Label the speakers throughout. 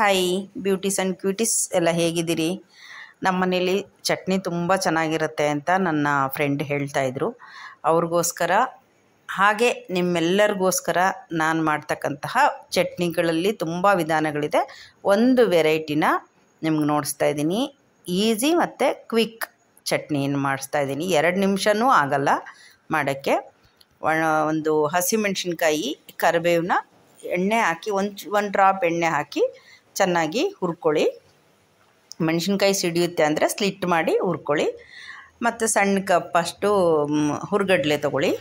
Speaker 1: hi beauties and ಕ್ಯೂಟೀಸ್ ಎಲ್ಲ ಹೇಗಿದ್ದೀರಿ ನಮ್ಮ ಮನೇಲಿ ಚಟ್ನಿ ತುಂಬ ಚೆನ್ನಾಗಿರುತ್ತೆ ಅಂತ ನನ್ನ ಫ್ರೆಂಡ್ ಹೇಳ್ತಾಯಿದ್ರು ಅವ್ರಿಗೋಸ್ಕರ ಹಾಗೆ ನಿಮ್ಮೆಲ್ಲರಿಗೋಸ್ಕರ ನಾನು ಮಾಡ್ತಕ್ಕಂತಹ ಚಟ್ನಿಗಳಲ್ಲಿ ತುಂಬ ವಿಧಾನಗಳಿದೆ ಒಂದು ವೆರೈಟಿನ ನಿಮ್ಗೆ ನೋಡಿಸ್ತಾ ಇದ್ದೀನಿ ಈಸಿ ಮತ್ತು ಕ್ವಿಕ್ ಚಟ್ನಿಯನ್ನು ಮಾಡಿಸ್ತಾ ಇದ್ದೀನಿ ಎರಡು ನಿಮಿಷನೂ ಆಗಲ್ಲ ಮಾಡೋಕ್ಕೆ ಒಂದು ಹಸಿಮೆಣ್ಸಿನ್ಕಾಯಿ ಕರಿಬೇವನ್ನ ಎಣ್ಣೆ ಹಾಕಿ ಒಂದು ಒಂದು ಡ್ರಾಪ್ ಎಣ್ಣೆ ಹಾಕಿ ಚೆನ್ನಾಗಿ ಹುರ್ಕೊಳ್ಳಿ ಮೆಣಸಿನ್ಕಾಯಿ ಸಿಡಿಯುತ್ತೆ ಅಂದರೆ ಸ್ಲಿಟ್ ಮಾಡಿ ಹುರ್ಕೊಳ್ಳಿ ಮತ್ತು ಸಣ್ಣ ಕಪ್ ಅಷ್ಟು ಹುರ್ಗಡ್ಲೆ ತೊಗೊಳ್ಳಿ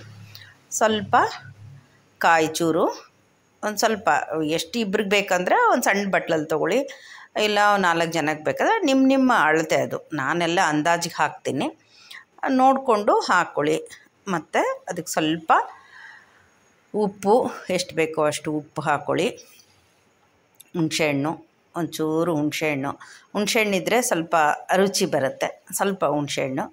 Speaker 1: ಸ್ವಲ್ಪ ಕಾಯಿ ಚೂರು ಒಂದು ಸ್ವಲ್ಪ ಎಷ್ಟು ಇಬ್ರಿಗೆ ಬೇಕಂದ್ರೆ ಒಂದು ಸಣ್ಣ ಬಟ್ಲಲ್ಲಿ ತೊಗೊಳ್ಳಿ ಇಲ್ಲ ನಾಲ್ಕು ಜನಕ್ಕೆ ಬೇಕಾದ್ರೆ ನಿಮ್ಮ ನಿಮ್ಮ ಅಳತೆ ಅದು ನಾನೆಲ್ಲ ಅಂದಾಜಿಗೆ ಹಾಕ್ತೀನಿ ನೋಡಿಕೊಂಡು ಹಾಕ್ಕೊಳ್ಳಿ ಮತ್ತು ಅದಕ್ಕೆ ಸ್ವಲ್ಪ ಉಪ್ಪು ಎಷ್ಟು ಬೇಕೋ ಅಷ್ಟು ಉಪ್ಪು ಹಾಕ್ಕೊಳ್ಳಿ ಹುಣಸೆಹಣ್ಣು ಒಂಚೂರು ಹುಣಸೆಹಣ್ಣು ಹುಣಸೆಹಣ್ಣಿದ್ರೆ ಸ್ವಲ್ಪ ರುಚಿ ಬರುತ್ತೆ ಸ್ವಲ್ಪ ಹುಣಸೆಹಣ್ಣು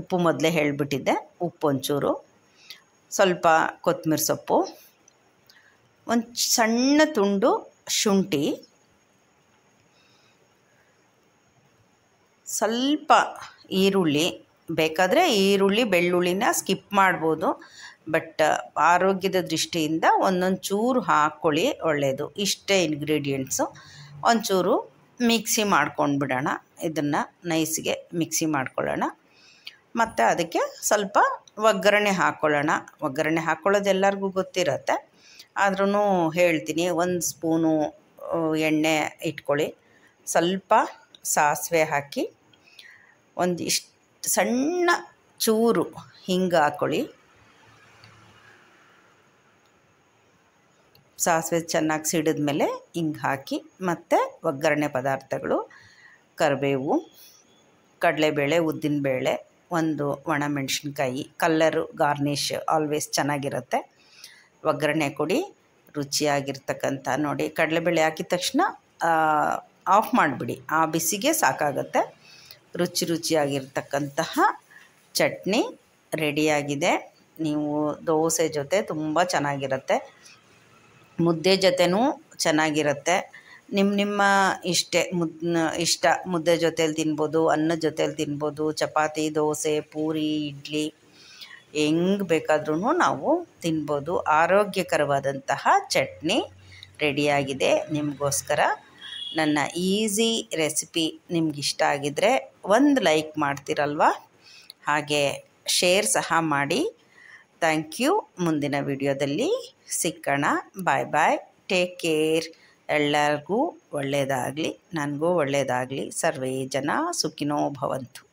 Speaker 1: ಉಪ್ಪು ಮೊದಲೇ ಹೇಳಿಬಿಟ್ಟಿದ್ದೆ ಉಪ್ಪು ಒಂಚೂರು ಸ್ವಲ್ಪ ಕೊತ್ತಂಬರಿ ಸೊಪ್ಪು ಒಂದು ಸಣ್ಣ ತುಂಡು ಶುಂಠಿ ಸ್ವಲ್ಪ ಈರುಳ್ಳಿ ಬೇಕಾದರೆ ಈರುಳ್ಳಿ ಬೆಳ್ಳುಳ್ಳಿನ ಸ್ಕಿಪ್ ಮಾಡ್ಬೋದು ಬಟ್ ಆರೋಗ್ಯದ ದೃಷ್ಟಿಯಿಂದ ಒಂದೊಂದು ಚೂರು ಹಾಕ್ಕೊಳ್ಳಿ ಒಳ್ಳೆಯದು ಇಷ್ಟೇ ಇಂಗ್ರೀಡಿಯೆಂಟ್ಸು ಒಂಚೂರು ಮಿಕ್ಸಿ ಮಾಡ್ಕೊಂಡು ಬಿಡೋಣ ಇದನ್ನು ನೈಸ್ಗೆ ಮಿಕ್ಸಿ ಮಾಡ್ಕೊಳ್ಳೋಣ ಮತ್ತು ಅದಕ್ಕೆ ಸ್ವಲ್ಪ ಒಗ್ಗರಣೆ ಹಾಕ್ಕೊಳ್ಳೋಣ ಒಗ್ಗರಣೆ ಹಾಕ್ಕೊಳ್ಳೋದು ಎಲ್ಲರಿಗೂ ಗೊತ್ತಿರುತ್ತೆ ಆದ್ರೂ ಹೇಳ್ತೀನಿ ಒಂದು ಸ್ಪೂನು ಎಣ್ಣೆ ಇಟ್ಕೊಳ್ಳಿ ಸ್ವಲ್ಪ ಸಾಸಿವೆ ಹಾಕಿ ಒಂದು ಸಣ್ಣ ಚೂರು ಹಿಂಗೆ ಹಾಕ್ಕೊಳ್ಳಿ ಸಾಸಿವೆ ಚೆನ್ನಾಗಿ ಸಿಡಿದ ಮೇಲೆ ಹಿಂಗೆ ಹಾಕಿ ಮತ್ತು ಒಗ್ಗರಣೆ ಪದಾರ್ಥಗಳು ಕರಿಬೇವು ಕಡಲೆಬೇಳೆ ಉದ್ದಿನಬೇಳೆ ಒಂದು ಮೆಣಸಿನ್ಕಾಯಿ ಕಲ್ಲರು ಗಾರ್ನಿಷ್ ಆಲ್ವೇಸ್ ಚೆನ್ನಾಗಿರುತ್ತೆ ಒಗ್ಗರಣೆ ಕೊಡಿ ರುಚಿಯಾಗಿರ್ತಕ್ಕಂಥ ನೋಡಿ ಕಡಲೆಬೇಳೆ ಹಾಕಿದ ತಕ್ಷಣ ಆಫ್ ಮಾಡಿಬಿಡಿ ಆ ಬಿಸಿಗೆ ಸಾಕಾಗುತ್ತೆ ರುಚಿ ರುಚಿಯಾಗಿರ್ತಕ್ಕಂತಹ ಚಟ್ನಿ ರೆಡಿಯಾಗಿದೆ ನೀವು ದೋಸೆ ಜೊತೆ ತುಂಬ ಚೆನ್ನಾಗಿರುತ್ತೆ ಮುದ್ದೆ ಜೊತೆನೂ ಚೆನ್ನಾಗಿರುತ್ತೆ ನಿಮ್ಮ ನಿಮ್ಮ ಇಷ್ಟೆ ಮುದ್ ಇಷ್ಟ ಮುದ್ದೆ ಜೊತೇಲಿ ತಿನ್ಬೋದು ಅನ್ನದ ಜೊತೇಲಿ ತಿನ್ಬೋದು ಚಪಾತಿ ದೋಸೆ ಪೂರಿ ಇಡ್ಲಿ ಹೆಂಗೆ ಬೇಕಾದ್ರೂ ನಾವು ತಿನ್ಬೋದು ಆರೋಗ್ಯಕರವಾದಂತಹ ಚಟ್ನಿ ರೆಡಿಯಾಗಿದೆ ನಿಮಗೋಸ್ಕರ ನನ್ನ ಈಸಿ ರೆಸಿಪಿ ನಿಮ್ಗೆ ಇಷ್ಟ ಆಗಿದ್ದರೆ ಒಂದು ಲೈಕ್ ಮಾಡ್ತೀರಲ್ವ ಹಾಗೆ ಶೇರ್ ಸಹ ಮಾಡಿ ಥ್ಯಾಂಕ್ ಯು ಮುಂದಿನ ವಿಡಿಯೋದಲ್ಲಿ ಸಿಕ್ಕೋಣ ಬಾಯ್ ಬಾಯ್ ಟೇಕ್ ಕೇರ್ ಎಲ್ಲರಿಗೂ ಒಳ್ಳೆಯದಾಗಲಿ ನನಗೂ ಒಳ್ಳೆಯದಾಗಲಿ ಸರ್ವೇ ಜನ ಸುಖಿನೋ ಭವಂತು